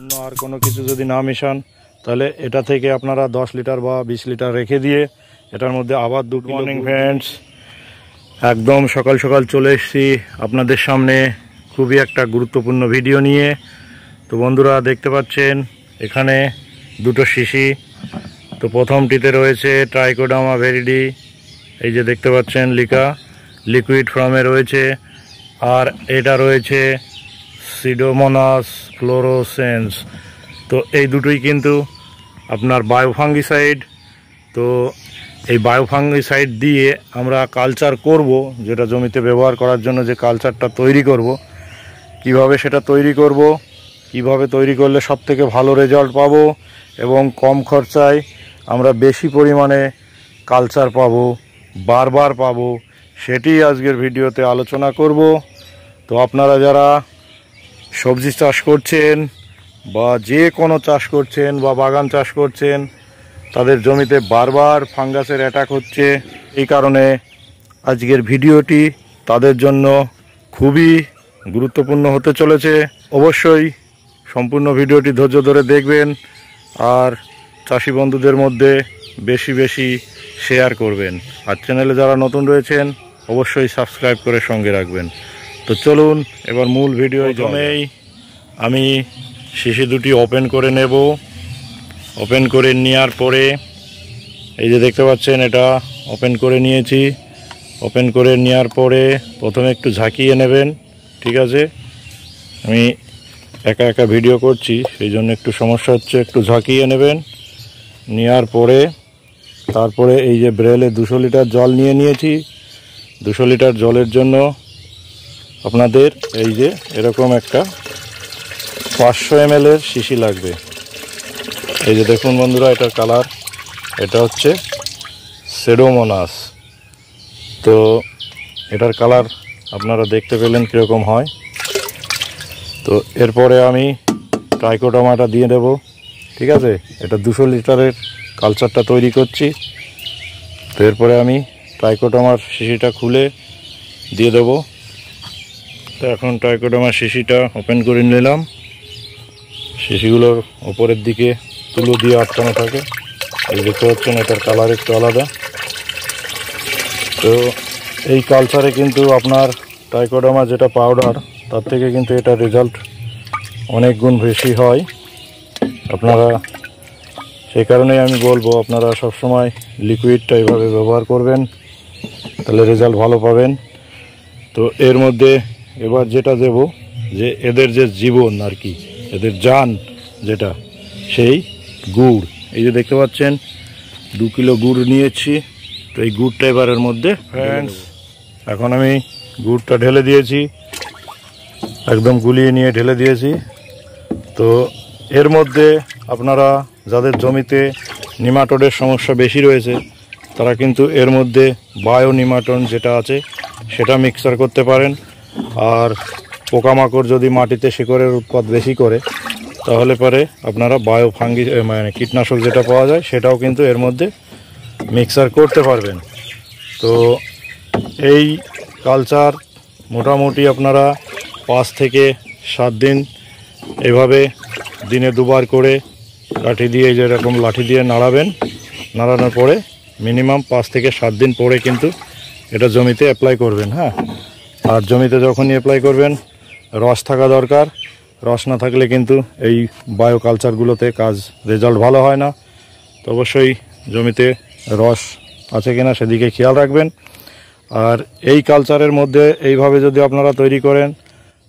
অন্য আর কোনো কিছু যদি না মেশান তাহলে এটা থেকে আপনারা 10 লিটার বা 20 লিটার রেখে দিয়ে এটার মধ্যে আবার দুটো মর্নিং ফ্রেন্ডস একদম সকাল সকাল চলে এসেছি আপনাদের সামনে খুবই একটা গুরুত্বপূর্ণ ভিডিও নিয়ে তো বন্ধুরা দেখতে পাচ্ছেন এখানে দুটো শিশি তো প্রথমটিতে রয়েছে ট্রাইকোডামা ভেরিডি এই যে দেখতে পাচ্ছেন লিকা লিকুইড ফর্মে রয়েছে আর এটা রয়েছে সিডোমোনাস ক্লোরোসেন্স তো এই দুটোই কিন্তু আপনার বায়োফাঙ্গিসাইড তো এই বায়োফাঙ্গিসাইড দিয়ে আমরা কালচার করব যেটা জমিতে ব্যবহার করার জন্য যে কালচারটা তৈরি করব কিভাবে সেটা তৈরি করব কিভাবে তৈরি করলে সবথেকে ভালো রেজাল্ট পাব এবং কম খরচায় আমরা বেশি পরিমাণে কালচার পাব বারবার পাব সেটি আজকের ভিডিওতে আলোচনা করব তো আপনারা যারা সবজি চাষ করছেন বা যে কোনো চাষ করছেন বা বাগান চাষ করছেন তাদের জমিতে বারবার ফাঙ্গাসের অ্যাটাক হচ্ছে এই কারণে আজকের ভিডিওটি তাদের জন্য খুবই গুরুত্বপূর্ণ হতে চলেছে অবশ্যই সম্পূর্ণ ভিডিওটি ধৈর্য ধরে দেখবেন আর চাষি বন্ধুদের মধ্যে বেশি বেশি শেয়ার করবেন আর চ্যানেলে যারা নতুন রয়েছেন অবশ্যই সাবস্ক্রাইব করে সঙ্গে রাখবেন তো চলুন এবার মূল ভিডিও জমেই আমি শিশি দুটি ওপেন করে নেব ওপেন করে নেওয়ার পরে এই যে দেখতে পাচ্ছেন এটা ওপেন করে নিয়েছি ওপেন করে নেওয়ার পরে প্রথমে একটু ঝাঁকিয়ে নেবেন ঠিক আছে আমি একা একা ভিডিও করছি সেই জন্য একটু সমস্যা হচ্ছে একটু ঝাঁকিয়ে নেবেন নেওয়ার পরে তারপরে এই যে ব্রেলে দুশো লিটার জল নিয়ে নিয়েছি দুশো লিটার জলের জন্য আপনাদের এই যে এরকম একটা পাঁচশো এম এর শিশি লাগবে এই যে দেখুন বন্ধুরা এটার কালার এটা হচ্ছে সেডোমোনাস তো এটার কালার আপনারা দেখতে পেলেন কীরকম হয় তো এরপরে আমি ট্রাইকোটামাটা দিয়ে দেব ঠিক আছে এটা দুশো লিটারের কালচারটা তৈরি করছি তো এরপরে আমি ট্রাইকোটামার শিশিটা খুলে দিয়ে দেবো তো এখন টাইকোডামা শিশিটা ওপেন করে নিলাম শিশিগুলোর ওপরের দিকে তুলো দিয়ে আটকানো থাকে এই দেখতে পাচ্ছেন এটার কালার একটু আলাদা তো এই কালচারে কিন্তু আপনার টাইকোডামা যেটা পাউডার তার থেকে কিন্তু এটা রেজাল্ট অনেক গুণ বেশি হয় আপনারা সেই কারণেই আমি বলবো আপনারা সবসময় লিকুইডটা এভাবে ব্যবহার করবেন তাহলে রেজাল্ট ভালো পাবেন তো এর মধ্যে এবার যেটা দেব যে এদের যে জীবন আর কি এদের যান যেটা সেই গুড় এই যে দেখতে পাচ্ছেন দু কিলো গুড় নিয়েছি তো এই গুড়টা এবারের মধ্যে ফ্রেন্ডস এখন আমি গুড়টা ঢেলে দিয়েছি একদম গুলিয়ে নিয়ে ঢেলে দিয়েছি তো এর মধ্যে আপনারা যাদের জমিতে নিমাটোডের সমস্যা বেশি রয়েছে তারা কিন্তু এর মধ্যে বায়ো নিমাটন যেটা আছে সেটা মিক্সার করতে পারেন আর পোকামাকড় যদি মাটিতে শিকড়ের উৎপাদ বেশি করে তাহলে পরে আপনারা বায়ো ফাঙ্গি মানে কীটনাশক যেটা পাওয়া যায় সেটাও কিন্তু এর মধ্যে মিক্সার করতে পারবেন তো এই কালচার মোটামুটি আপনারা পাঁচ থেকে সাত দিন এভাবে দিনে দুবার করে লাঠি দিয়ে যেরকম লাঠি দিয়ে নাড়াবেন নাড়ানোর পরে মিনিমাম পাঁচ থেকে সাত দিন পরে কিন্তু এটা জমিতে অ্যাপ্লাই করবেন হ্যাঁ আর জমিতে যখনই অ্যাপ্লাই করবেন রস থাকা দরকার রস না থাকলে কিন্তু এই বায়ো কালচারগুলোতে কাজ রেজাল্ট ভালো হয় না তো অবশ্যই জমিতে রস আছে কিনা সেদিকে খেয়াল রাখবেন আর এই কালচারের মধ্যে এইভাবে যদি আপনারা তৈরি করেন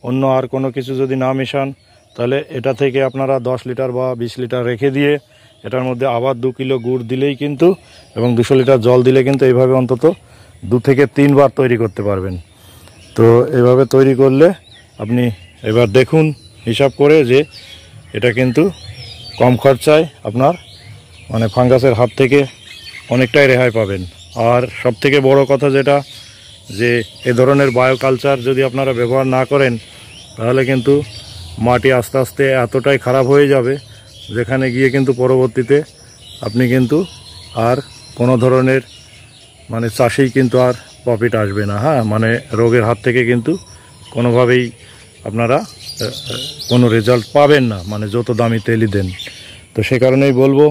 অন্য আর কোনো কিছু যদি না মিশান তাহলে এটা থেকে আপনারা 10 লিটার বা 20 লিটার রেখে দিয়ে এটার মধ্যে আবার দু কিলো গুড় দিলেই কিন্তু এবং দুশো লিটার জল দিলে কিন্তু এইভাবে অন্তত দু থেকে তিনবার তৈরি করতে পারবেন তো এভাবে তৈরি করলে আপনি এবার দেখুন হিসাব করে যে এটা কিন্তু কম খরচায় আপনার মানে ফাঙ্গাসের হাত থেকে অনেকটাই রেহাই পাবেন আর সব থেকে বড় কথা যেটা যে এ ধরনের বায়োকালচার যদি আপনারা ব্যবহার না করেন তাহলে কিন্তু মাটি আস্তে আস্তে এতটাই খারাপ হয়ে যাবে যেখানে গিয়ে কিন্তু পরবর্তীতে আপনি কিন্তু আর কোনো ধরনের মানে চাষেই কিন্তু আর প্রফিট আসবে না হ্যাঁ মানে রোগের হাত থেকে কিন্তু কোনোভাবেই আপনারা কোনো রেজাল্ট পাবেন না মানে যত দামি তেলই দেন তো সে কারণেই বলবো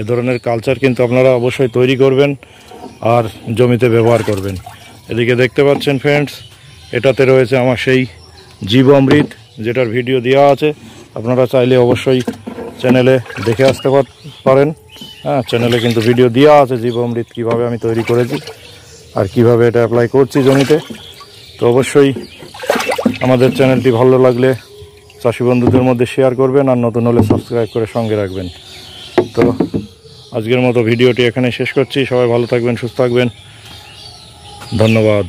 এ ধরনের কালচার কিন্তু আপনারা অবশ্যই তৈরি করবেন আর জমিতে ব্যবহার করবেন এদিকে দেখতে পাচ্ছেন ফ্রেন্ডস এটাতে রয়েছে আমার সেই জীব অমৃত যেটার ভিডিও দেওয়া আছে আপনারা চাইলে অবশ্যই চ্যানেলে দেখে আসতে পারেন হ্যাঁ চ্যানেলে কিন্তু ভিডিও দেওয়া আছে জীব অমৃত কীভাবে আমি তৈরি করেছি আর কিভাবে এটা অ্যাপ্লাই করছি জমিতে তো অবশ্যই আমাদের চ্যানেলটি ভালো লাগলে চাষি বন্ধুদের মধ্যে শেয়ার করবেন আর নতুন হলে সাবস্ক্রাইব করে সঙ্গে রাখবেন তো আজকের মতো ভিডিওটি এখানে শেষ করছি সবাই ভালো থাকবেন সুস্থ থাকবেন ধন্যবাদ